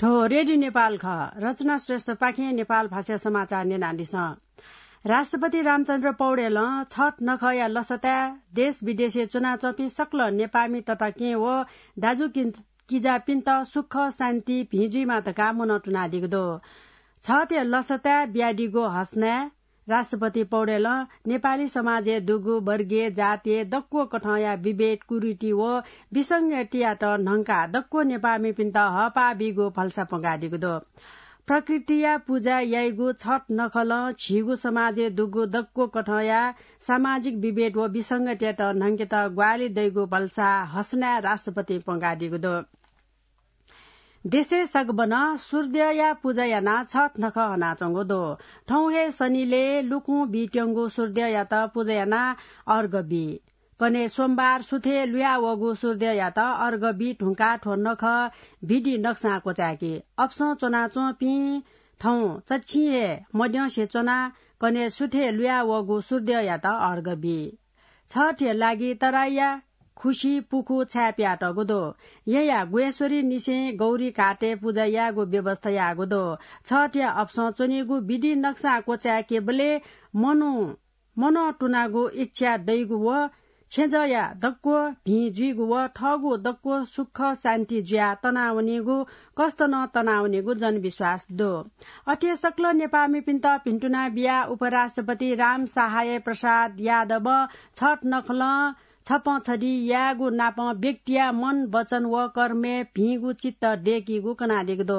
ढो नेपाल ख रचना श्रेष्ठ पाखे नेपाल भाषा समाचार राष्ट्रपति रामचन्द्र पौडेल छठ नख या लसत्या देश विदेशी चुना चपी सक्ल नेपामी तथा के हो दाजु किजा पिन्त सुख शान्ति भिजुई त कामुन टुना दिग्दो छत या लसत्या ब्याडिगो हस्ना राष्ट्रपति पौडेल नेपाली समाजे दुगु वर्गीय जातीय दक्को कठया विभेद कुरुटी हो विसङ्ग टियाट नङ्का दक्को नेपामी पिन्त हपा बिगो फल्सा प्रकृति या पूजा याइगु छठ नखल छिगु समाजे दुगु दक्को कठया सामाजिक विभेद वो विसङ्ग ट्याट त ग्वाली दैगु बल्सा हस्ना राष्ट्रपति पङ्गादिगुदो देशे सगबन सूर्यया पूजयना छत नख दो ठौहे शनिले लुकु बिट्यङ्गु या त पूजयना अर्गबी कने सोमबार सुथे लुया वगु सूर्य या त अर्घ बी ढुङ्का ठो नख भिडी नक्सा कोचाकी अप्सो चोनाचो पि थौ चच्छिए मड्य चोना कने सुथे लुया वगु सूर्य या त अर्घ बी छठे लागि तराइया खुसी पुखु छ्याप्याट गुदो यया गुहेश्वरी निसे गौरी काटे पूजा यागो व्यवस्था यागुदो छट्या अप्सो चुनिगु विधि नक्सा कोच्या केबले मनु मन टुनागु इच्छा दैगु व छेजया दक्को भिजुगु व ठगु दक्को सुख शान्ति ज्या तनावनेगु कस्तो न तनावनेगु जनविश्वास दो अठे सक्ल नेपामी पिन्त पिन्टुना बिया उपराष्ट्रपति राम सहाय प्रसाद यादव छठ नखल छप छडी यागु नाप व्यक्तिया मन वचन व कर्मे भिगु चित्त डेकिगु कनाडेगदो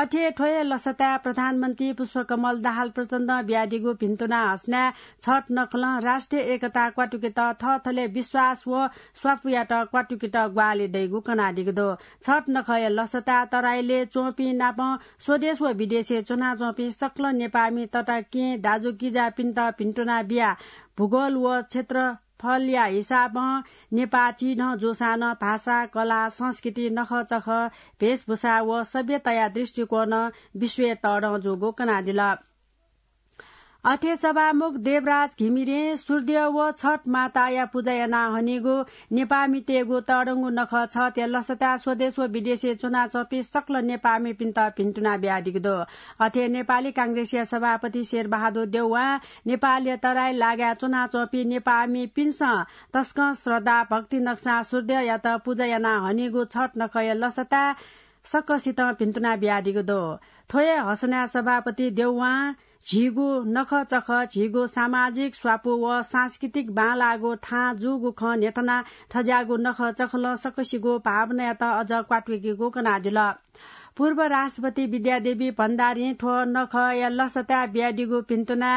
अठे ठोए लसता प्रधानमन्त्री पुष्पकमल दाहाल प्रचण्ड ब्याडिगु भिन्तुना हस्ना छट नखल राष्ट्रिय एकता क्वाटुकेट थथले विश्वास व स्वापुयाट क्वाटुकेट ग्वाले कना कनाडेगदो छट नखय लसता तराईले चोपी नाप स्वदेश व विदेशे चुना चोपी सक्ल नेपामी तटा के दाजु किजा पिन्त भिन्तुना बिया भूगोल व क्षेत्र फल्या हिसाब नेपाची न जोसान भाषा कला संस्कृति नखचख भेषभूषा वा सभ्यताया दृष्टिकोण विश्व तड जोगो दिला. अथे सभामुख देवराज घिमिरे सूर्य व छठ या पूजयना हनेगो तेगो तडङ्गु नख छ ते लसता स्वदेश व विदेशी चुना चपी सक्ल नेपामी पिन्त पिन्टुना दो अथे नेपाली या सभापति शेरबहादुर देउवा नेपालले तराई लाग्या चुना चपी नेपामी पिन्स तस्क श्रद्धा भक्ति नक्सा सूर्य या त पूजयना हनेगो छठ नखय लसता सकसित पिन्तुना ब्याडिगो दो थोए हसना सभापति देउवा झिगो नख चख झिगो सामाजिक स्वापो व सांस्कृतिक बालागो था जुगु ख नेतना थज्यागो नख चखल सकसिगो भावना त अझ क्वाट्वेकीको कनादिल पूर्व राष्ट्रपति विद्यादेवी भण्डारी ठो नख या लसता ब्याडिगो पिन्तुना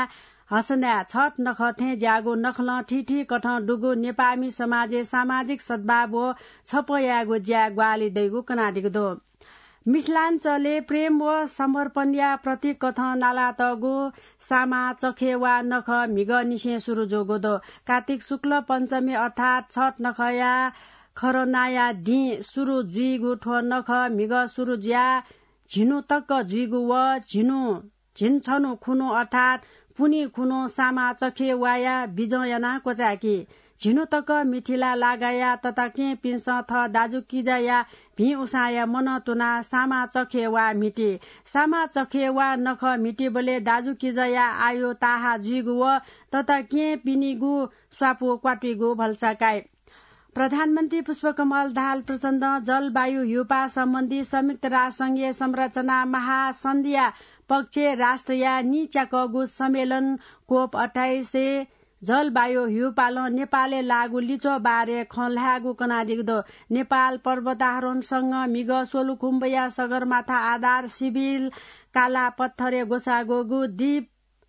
हसना छट नख थे ज्यागो नखल ठिठी कठ डुगो नेपामी समाजे सामाजिक सद्भाव हो छपयागो ज्या ग्वाली दैगो कनाडिगो दो मिथिलाञ्चले प्रेम व समर्पण प्रतीक कथन नालातगो सामा चखे वा नख मिग निसे सुरु जोगोदो कार्तिक शुक्ल पञ्चमी अर्थात छठ नखया खरनाया दि सुरु जुइगु ठो नख मिग सुरु ज्या झिनु तक्क जुइगु व झिनु झिन्छनु खुनु अर्थात पुनी खुनु सामा चखे वाया बिजयना कोचाकी मिथिला मिठिला तता के पिन्स थ दाजु किजाया भि उसाया मन तुना सामा चखे वा मिटे सामा चखे वा नख मिटे बोले दाजु किजया आयो ताहा जुगु व तता के पिनिगु स्वापु क्वाटिगु भल्साकाए प्रधानमन्त्री पुष्पकमल दाहाल प्रचण्ड जलवायु युपा सम्बन्धी संयुक्त राष्ट्र संघीय संरचना महासन्धिया पक्ष राष्ट्रिय निचाकगु सम्मेलन कोप अठाइस जलवायु हिउपाल नेपालले लागु लिचो बारे खलागु कनाडिग्दो नेपाल पर्वतारोहणसँग मिग सोलुखुम्बया सगरमाथा आधार सिभिल काला पत्थरे गोसागोगु दीप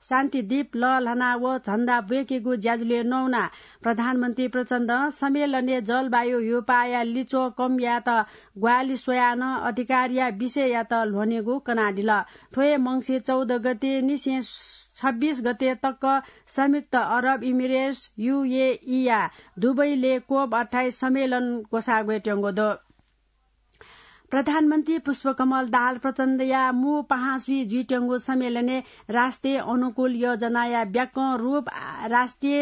शान्तिदीप ल ललहना व झण्डा बेकेगु ज्याजुले नौना प्रधानमन्त्री प्रचण्ड सम्मेलनले जलवायु हिउपाया लिचो कम या त ग्वाली सोयान अधिकारिया विषय या त लोनेगु कनाडिल ठोए मंसी चौध गते निसे छब्बीस गते तक संयुक्त अरब इमिरेट्स युएईया दुवैले कोप अठाइस सम्मेलनको दो प्रधानमन्त्री पुष्पकमल दाल प्रचण्ड या मु पहासुई जुइट्याङ्गो सम्मेलने राष्ट्रिय अनुकूल योजना या व्याक रूप राष्ट्रिय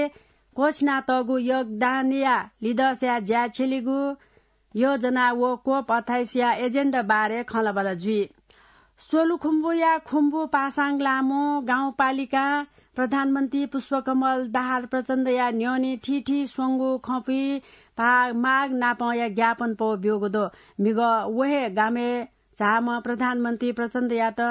कोचना तगु योगदानया या ज्या छेलिगु योजना वो कोप अथाइसिया एजेण्डा बारे खलबल जुई सोलुखुम्बु या खुम्बु पासाङ लामो गाउँपालिका प्रधानमन्त्री पुष्पकमल दाहाल प्रचण्ड या न्यौनी ठिठी सोङ्गु खपी माग नाप या ज्ञापन पो ब्योगदो मिग वहे गामे झाम प्रधानमन्त्री प्रचण्ड या त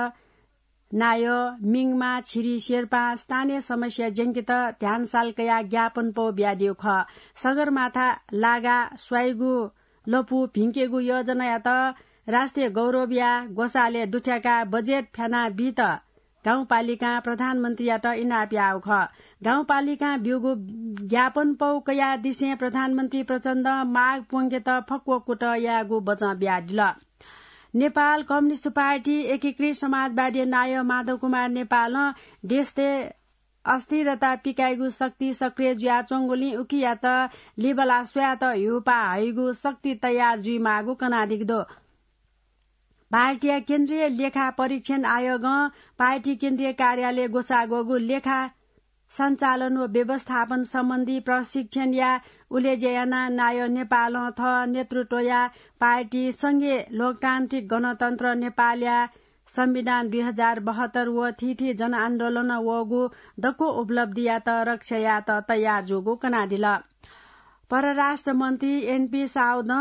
नायो मिङमा छिरी शेर्पा स्थानीय समस्या त ध्यान सालकया ज्ञापन पो ब्यादियो ख सगरमाथा लागा स्वाइगु लपु भिङ्केगु योजना या त राष्ट्रिय गौरविया गोसाले डुठ्याका बजेट फ्याना बित गाउँपालिका प्रधानमन्त्री इना इनाप्याउ गाउँपालिका ब्युगु ज्ञापन पौ कया दिसे प्रधानमन्त्री प्रचण्ड माग पोङ्गे त फक्व कुट यागु बच ब्याज नेपाल कम्युनिष्ट पार्टी एकीकृत समाजवादी नाय माधव कुमार नेपाल देशते अस्थिरता पिकाइगु शक्ति सक्रिय जुया चोङ्गोली उकिया त लिबला स्व्या हिउपा हैगु शक्ति तयार जुइ मागु कनादिग्दो पार्टी केन्द्रीय लेखा परीक्षण आयोग पार्टी केन्द्रीय कार्यालय गोसागोगु लेखा सञ्चालन व व्यवस्थापन सम्बन्धी प्रशिक्षण या उलेजयाना नाय नेपाल थ नेतृत्व या पार्टी संघीय लोकतान्त्रिक गणतन्त्र नेपालया संविधान दुई हजार बहत्तर व थिथि जनआन्दोलन वगु दको या त या त तयार जोगो कनाडिल परराष्ट्र मन्त्री एनपी साउद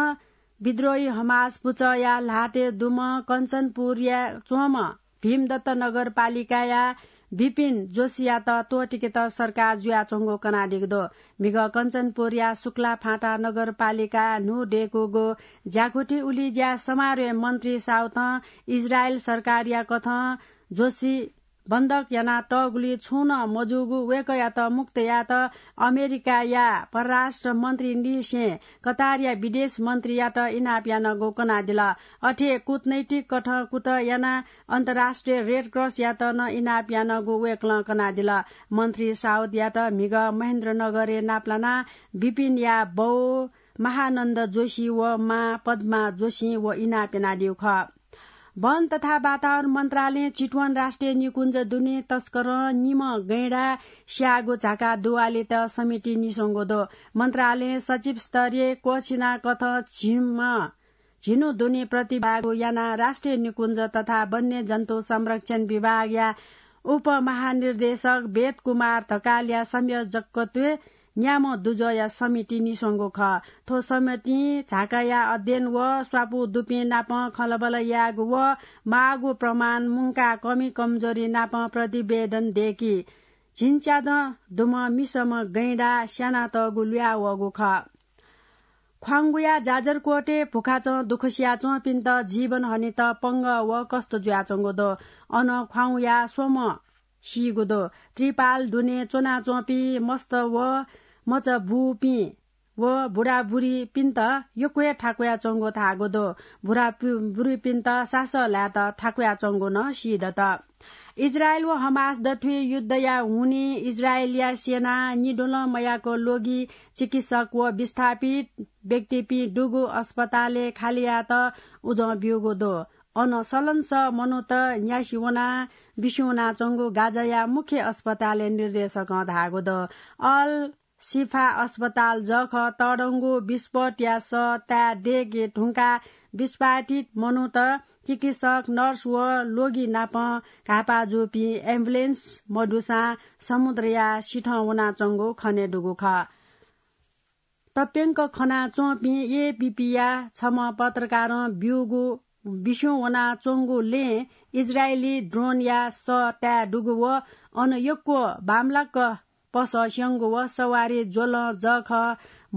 विद्रोही हमास पुचया लाटे दुम कञ्चनपुर या चोम भीमदत्त नगरपालिका या विपिन जोशिया त तोटिके त सरकार जुया चोङ्गो कनाडिग्दो मिग या शुक्ला फाँटा नगरपालिका नु गो ज्याकुटी उली ज्या समारोह मन्त्री साउथ इजरायल सरकार या कथ जोशी बन्दक याना टगुली छुन मजुगु या त अमेरिका या परराष्ट्र मन्त्री निसे या विदेश मन्त्री यात इनाप यान गोकना दिल अठे कुटनैतिक कठ कुत याना अन्तर्राष्ट्रिय रेड क्रस त न इनाप यान गो वेक्ल कना दिल मन्त्री साउद या यात मिग महेन्द्र नगरे नाप्लाना विपिन या बौ महानन्द जोशी व मा पद्मा जोशी व इनाप दिउ ख वन तथा वातावरण मन्त्रालय चितवन राष्ट्रिय निकुञ्ज दुने तस्कर निम गैडा स्यागो झाका दुवाले त समिति निसोङ्गोदो मन्त्रालय सचिव स्तरीय कोसिना कथ छिम झिनु दुने प्रतिभागो याना राष्ट्रिय निकुञ्ज तथा वन्य जन्तु संरक्षण विभाग या उपमहानिर्देशक वेद कुमार धकालिया संयोजकत्व न्याम दुजया समिति निसङ्गो ख थो समिति झाकाया अध्ययन व स्वापु दुपे नाप खलबल याग व मागु प्रमाण मुङका कमी कमजोरी नाप प्रतिवेदन देखी झिन्च्याद दुम मिसम गैंडा स्याना त लुया वगु ख ख्वाङ्गुया जाजरकोटे भुखाच दुखसियाच पिन्त जीवन हनी त पङ्ग व कस्तो जुवा दो अन ख्वाङ्या सोम सिगुदो त्रिपाल डुने चोना चोपी मस्त व म च बु पि वो बुढा बुढी पिन्त यो कुया ठाकुया चोङ्गो थागोदो बुढा बुढी पिन्त सास ला त ठाकुया चोङ्गो न सिद त इजरायल व हमास दथ्वी युद्ध या हुने इजरायलिया सेना निडोल मयाको लोगी चिकित्सक व विस्थापित व्यक्ति पि डुगु अस्पतालले खालिया त उज ब्युगोदो अन सलन स मनोत न्यासिवना विश्वना चङ्गो गाजाया मुख्य अस्पतालले निर्देशक धागो द अल सिफा अस्पताल जख तडंगो विश्व ट्यास डेगे ढुङ्का विस्पाटित मनु त चिकित्सक नर्स व लोगी नाप घापा जोपी एम्बुलेन्स मडुसा समुद्रया सिठौना चङ्गो खने डुगु ख खना चोपी ए पिपिया छम पत्रकार ब्युगु विसौना चोङ्गु ले इजरायली ड्रोन या स ट्या डुगु व अनयोगको बाम्लाक पस स्यङ्गुव सवारी जोल जख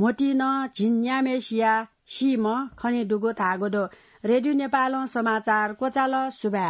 मोटिन झिन्यामेसिया सिम खनिडुगो थागोदो रेडियो नेपाल समाचार कोचाल सुभा